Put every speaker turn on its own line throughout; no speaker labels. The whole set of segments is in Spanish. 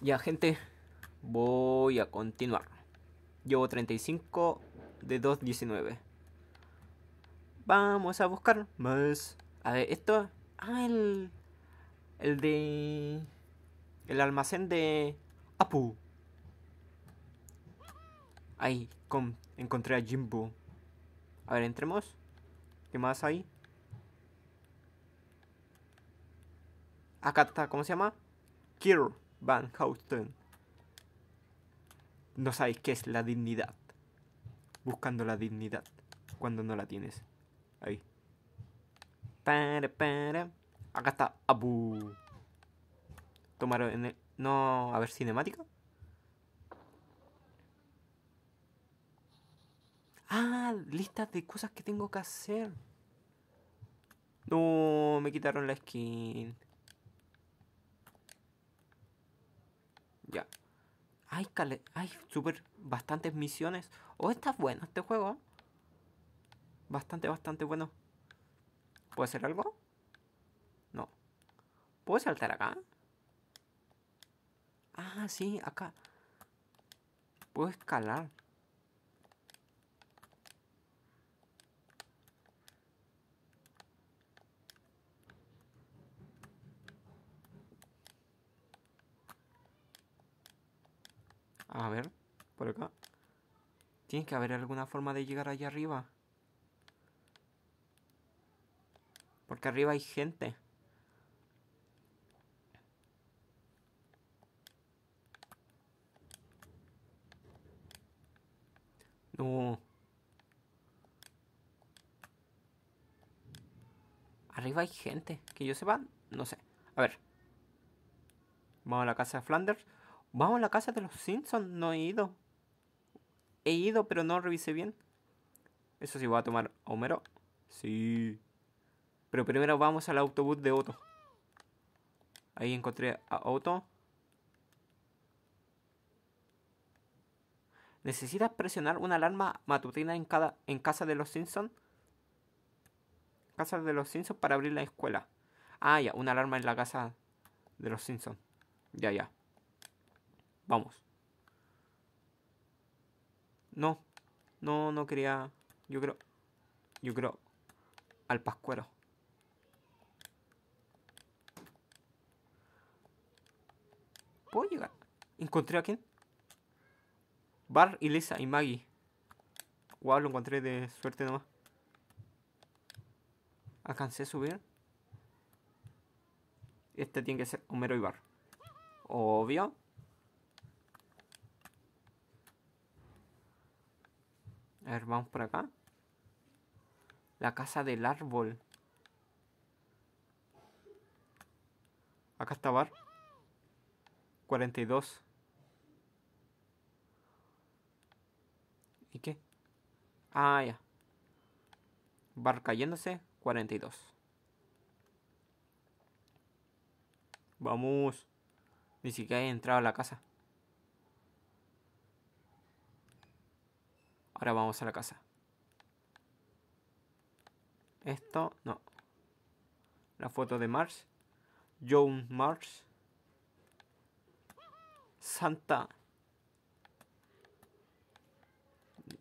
Ya, gente, voy a continuar. Llevo 35 de 2.19. Vamos a buscar más. A ver, esto. Ah, el. El de. El almacén de. Apu. Ahí, encontré a Jimbo. A ver, entremos. ¿Qué más hay? Acá está, ¿cómo se llama? Kir. Van Houten. No sabéis qué es la dignidad. Buscando la dignidad cuando no la tienes. Ahí. Para, para. Acá está Abu. Tomar en el... No, a ver, cinemática. Ah, listas de cosas que tengo que hacer. No, me quitaron la skin. hay, super bastantes misiones. O oh, está bueno este juego. Bastante, bastante bueno. ¿Puedo hacer algo? No. ¿Puedo saltar acá? Ah, sí, acá. Puedo escalar. A ver, por acá. Tiene que haber alguna forma de llegar allá arriba. Porque arriba hay gente. No. Arriba hay gente. Que yo van, no sé. A ver. Vamos a la casa de Flanders. Vamos a la casa de los Simpsons. No he ido. He ido, pero no revisé bien. Eso sí, voy a tomar a Homero. Sí. Pero primero vamos al autobús de Otto. Ahí encontré a Otto. ¿Necesitas presionar una alarma matutina en, cada, en casa de los Simpsons? Casa de los Simpsons para abrir la escuela. Ah, ya, una alarma en la casa de los Simpsons. Ya, ya. Vamos. No. No, no quería. Yo creo. Yo creo. Al pascuero. ¿Puedo llegar? ¿Encontré a quién? Bar y Lisa y Maggie. Wow, lo encontré de suerte nomás. ¿Alcancé a subir? Este tiene que ser Homero y Bar. Obvio. A ver, vamos por acá. La casa del árbol. Acá está Bar. 42. ¿Y qué? Ah, ya. Bar cayéndose. 42. Vamos. Ni siquiera he entrado a la casa. Ahora vamos a la casa. Esto, no. La foto de Mars. John Mars. Santa.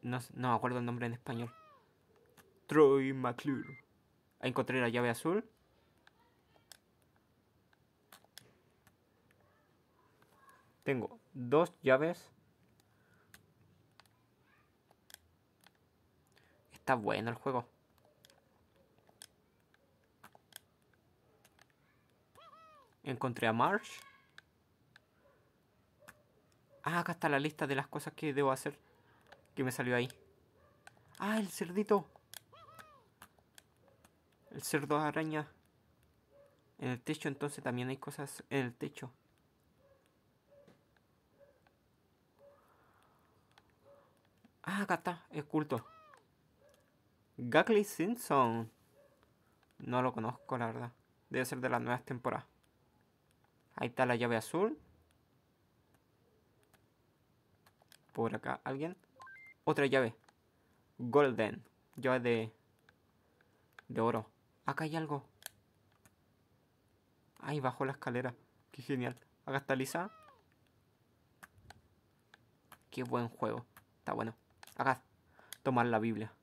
No, no me acuerdo el nombre en español. Troy McClure. Ahí encontré la llave azul. Tengo dos llaves. está bueno el juego. Encontré a Marsh. Ah, acá está la lista de las cosas que debo hacer. Que me salió ahí. Ah, el cerdito. El cerdo araña. En el techo entonces también hay cosas en el techo. Ah, acá está, es culto. Gagli Simpson. No lo conozco, la verdad. Debe ser de las nuevas temporadas. Ahí está la llave azul. Por acá, alguien. Otra llave. Golden. Llave de... De oro. Acá hay algo. Ahí, bajo la escalera. Qué genial. Acá está Lisa. Qué buen juego. Está bueno. Acá. Tomar la Biblia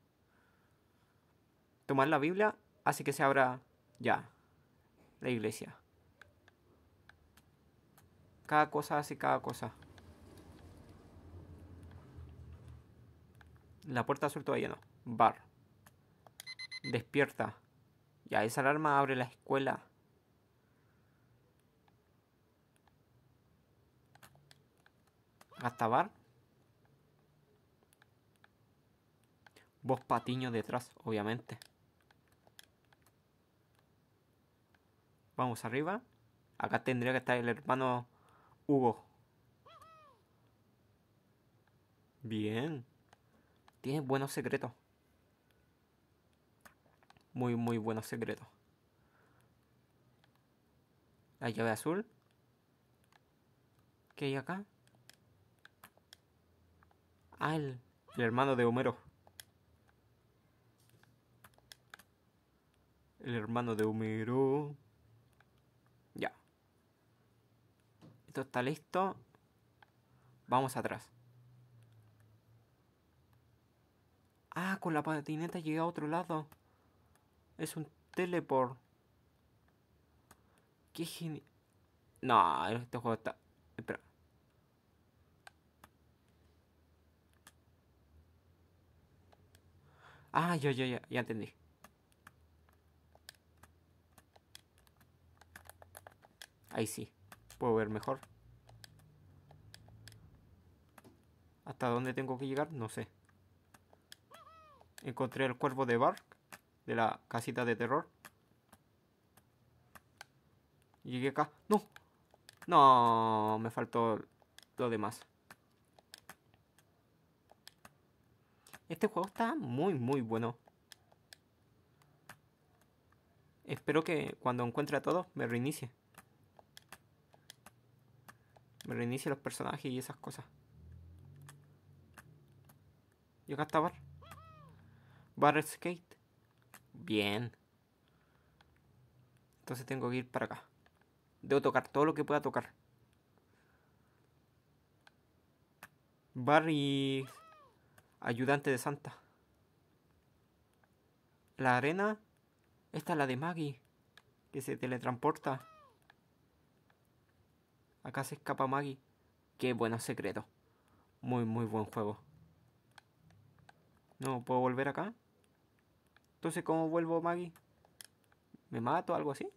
tomar la Biblia así que se abra ya la iglesia. Cada cosa hace cada cosa. La puerta suelta todavía no. Bar. Despierta. Ya, esa alarma abre la escuela. Hasta bar. Vos patiño detrás, obviamente. Vamos arriba. Acá tendría que estar el hermano Hugo. Bien. Tiene buenos secretos. Muy, muy buenos secretos. La llave azul. ¿Qué hay acá? Ah, el, el hermano de Homero. El hermano de Homero. Esto está listo. Vamos atrás. Ah, con la patineta llegué a otro lado. Es un teleport. Qué genial. No, este juego está... Espera. Ah, ya, ya, ya, ya entendí. Ahí sí puedo ver mejor. ¿Hasta dónde tengo que llegar? No sé. Encontré el cuervo de Bark, de la casita de terror. Llegué acá. ¡No! No, me faltó lo demás. Este juego está muy, muy bueno. Espero que cuando encuentre a todos me reinicie. Me reinicia los personajes y esas cosas. yo acá está Bar. Bar Skate. Bien. Entonces tengo que ir para acá. Debo tocar todo lo que pueda tocar. Bar Ayudante de Santa. La arena. Esta es la de Maggie. Que se teletransporta. Acá se escapa Maggie. Qué buenos secreto. Muy, muy buen juego. No, ¿puedo volver acá? Entonces, ¿cómo vuelvo, Maggie? ¿Me mato? o ¿Algo así?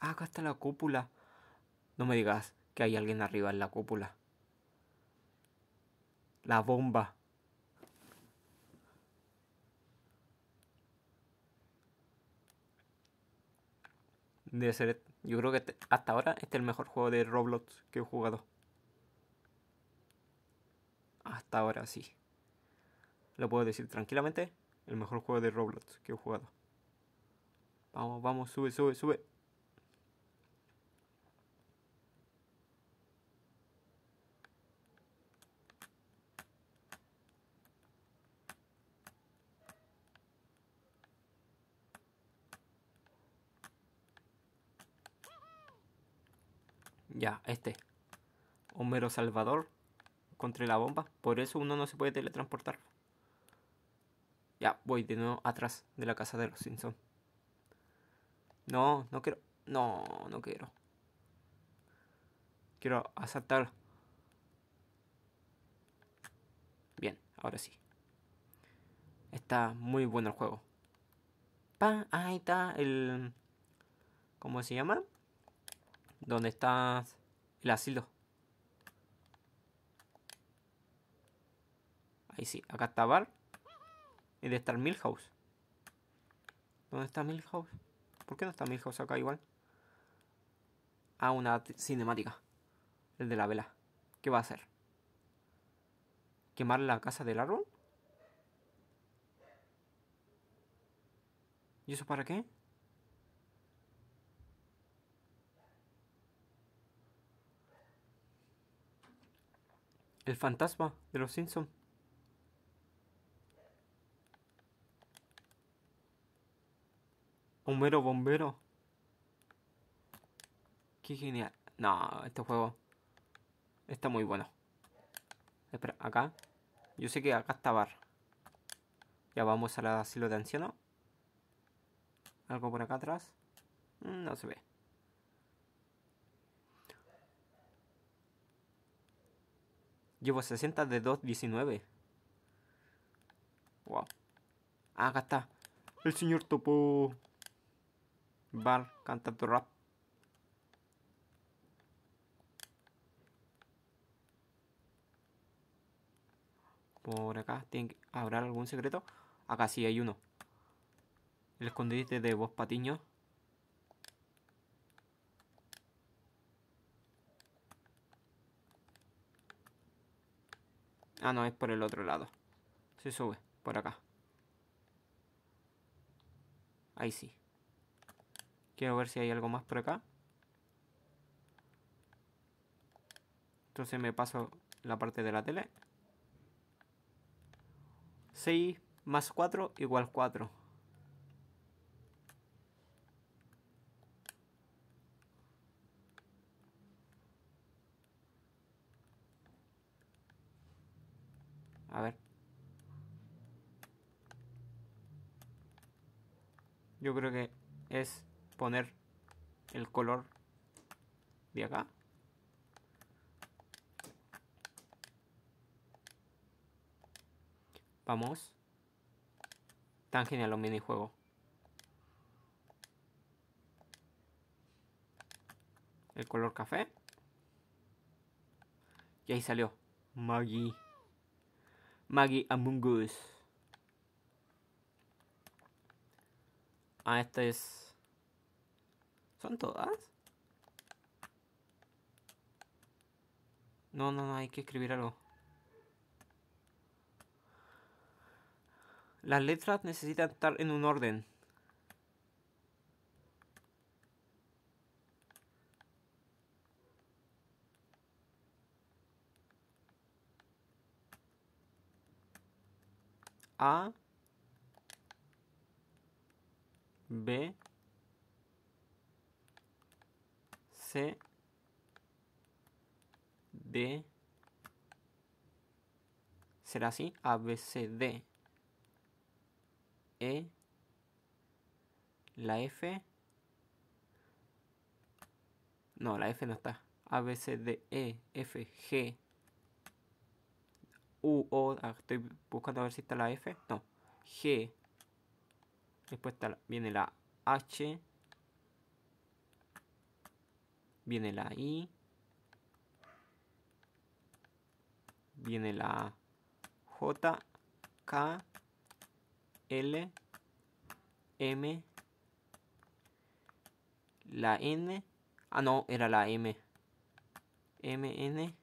Ah, acá está la cúpula. No me digas que hay alguien arriba en la cúpula. La bomba. de ser. Yo creo que hasta ahora este es el mejor juego de Roblox que he jugado. Hasta ahora sí. Lo puedo decir tranquilamente. El mejor juego de Roblox que he jugado. Vamos, vamos, sube, sube, sube. Ya, este. Homero Salvador contra la bomba. Por eso uno no se puede teletransportar. Ya, voy de nuevo atrás de la casa de los Simpson. No, no quiero. No, no quiero. Quiero asaltar. Bien, ahora sí. Está muy bueno el juego. ahí está el... ¿Cómo se llama? ¿Dónde está el asilo. Ahí sí, acá está Bar. Y de estar Milhouse. ¿Dónde está Milhouse? ¿Por qué no está Milhouse acá igual? Ah, una cinemática. El de la vela. ¿Qué va a hacer? ¿Quemar la casa del árbol? ¿Y eso para qué? El fantasma de los Simpsons. Homero Bombero. Qué genial. No, este juego está muy bueno. Espera, acá. Yo sé que acá está bar. Ya vamos al asilo de ancianos. Algo por acá atrás. Mm, no se ve. Llevo 60 de 2.19. Wow. Ah, acá está. El señor Topo. Bar, tu rap. Por acá, que... ¿habrá algún secreto? Acá sí hay uno. El escondite de Vos Patiño. Ah, no, es por el otro lado. Se sube, por acá. Ahí sí. Quiero ver si hay algo más por acá. Entonces me paso la parte de la tele. 6 más 4 igual 4. A ver. Yo creo que es poner el color de acá. Vamos. Tan genial los minijuegos. El color café. Y ahí salió. Maggie. Maggie Among Us. Ah, esta es... ¿Son todas? No, no, no, hay que escribir algo. Las letras necesitan estar en un orden. A, B, C, D. Será así, A, B, C, D. E, la F. No, la F no está. A, B, C, E, F, G, U, O, estoy buscando a ver si está la F, no, G, después viene la H, viene la I, viene la J, K, L, M, la N, ah no, era la M, M, N,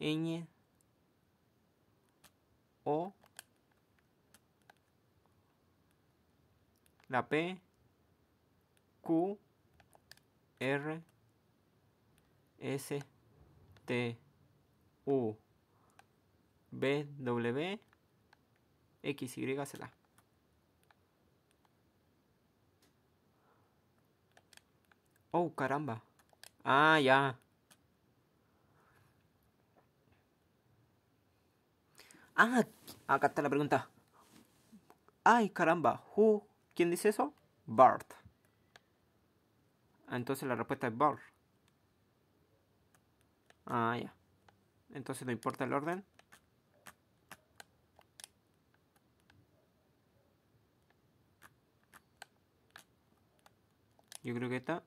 Ñ, o, la P, Q, R, S, T, U, B, W, X, Y, Z. Oh, caramba. Ah, ya. Ah, acá está la pregunta. Ay, caramba, ¿Quién dice eso? Bart. Ah, entonces la respuesta es Bart. Ah, ya. Entonces no importa el orden. Yo creo que está.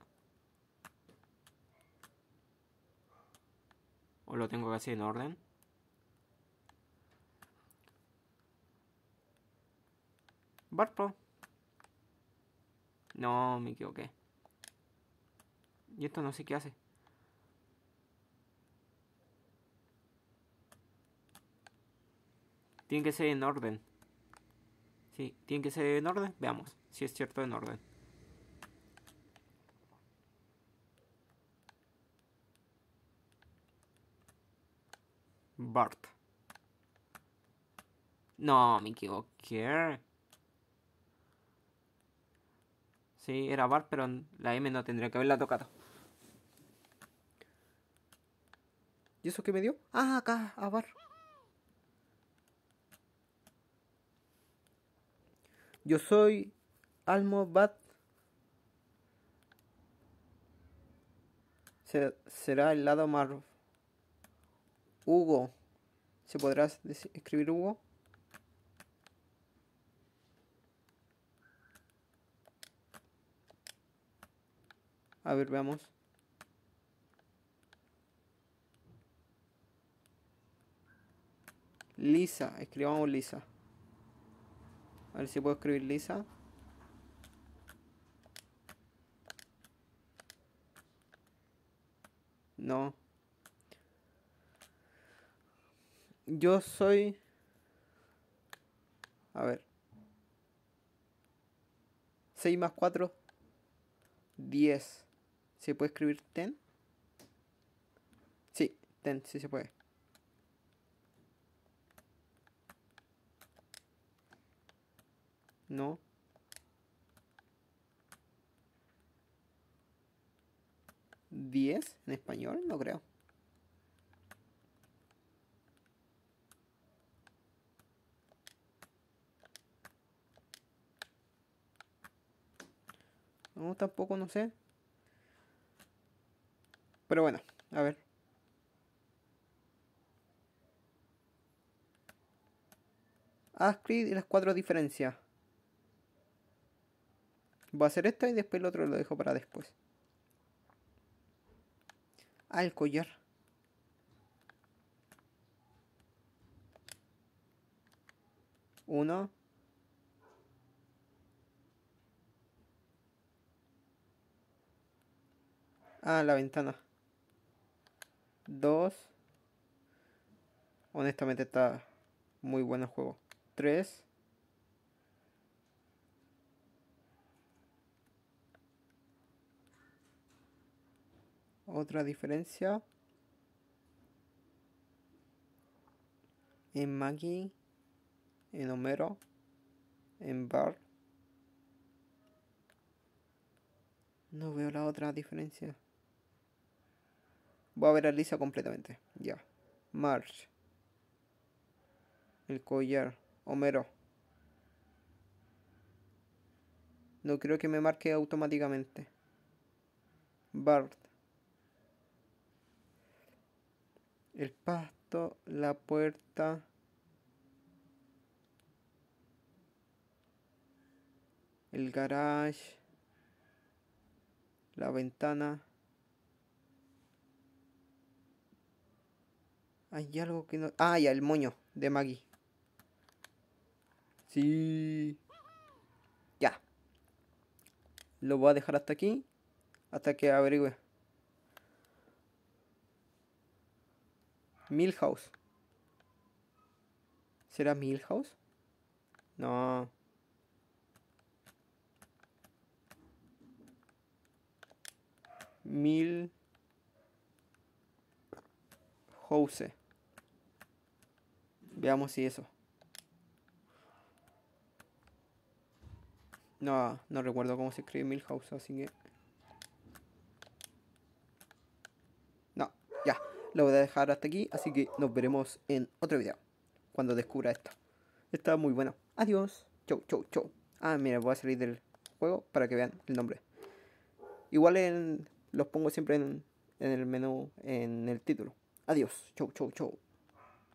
O lo tengo casi en orden. Bartro No, me equivoqué. Y esto no sé qué hace. Tiene que ser en orden. Sí, tiene que ser en orden. Veamos si es cierto en orden. Bart. No, me equivoqué. Sí, era bar, pero la M no tendría que haberla tocado.
¿Y eso qué me dio? Ah, acá, a bar. Yo soy Almo Bat. será el lado más. Hugo. ¿Se podrá escribir Hugo? A ver, veamos. Lisa, escribamos Lisa. A ver si puedo escribir Lisa. No. Yo soy... A ver. 6 más 4. Diez. ¿Se puede escribir ten? Sí, ten, sí se puede. No. ¿Diez? ¿En español? No creo. No, tampoco, no sé. Pero bueno, a ver. Ascrid ah, y las cuatro diferencias. Voy a hacer esto y después el otro lo dejo para después. Ah, el collar. Uno. Ah, la ventana. 2. Honestamente está muy bueno el juego. 3. Otra diferencia. En Maggie. En Homero. En Bar, No veo la otra diferencia. Voy a ver a Lisa completamente. Ya. March. El collar. Homero. No creo que me marque automáticamente. Bart. El pasto, la puerta. El garage. La ventana. Hay algo que no... Ah, ya, el moño de Maggie. Sí. Ya. Lo voy a dejar hasta aquí. Hasta que averigüe. Milhouse. ¿Será Milhouse? No. Mil... House. Veamos si eso. No, no recuerdo cómo se escribe Milhouse, así que... No, ya. Lo voy a dejar hasta aquí, así que nos veremos en otro video. Cuando descubra esto. Está muy bueno. Adiós. Chau, chau, chau. Ah, mira, voy a salir del juego para que vean el nombre. Igual en, los pongo siempre en, en el menú, en el título. Adiós. Chau, chau, chau.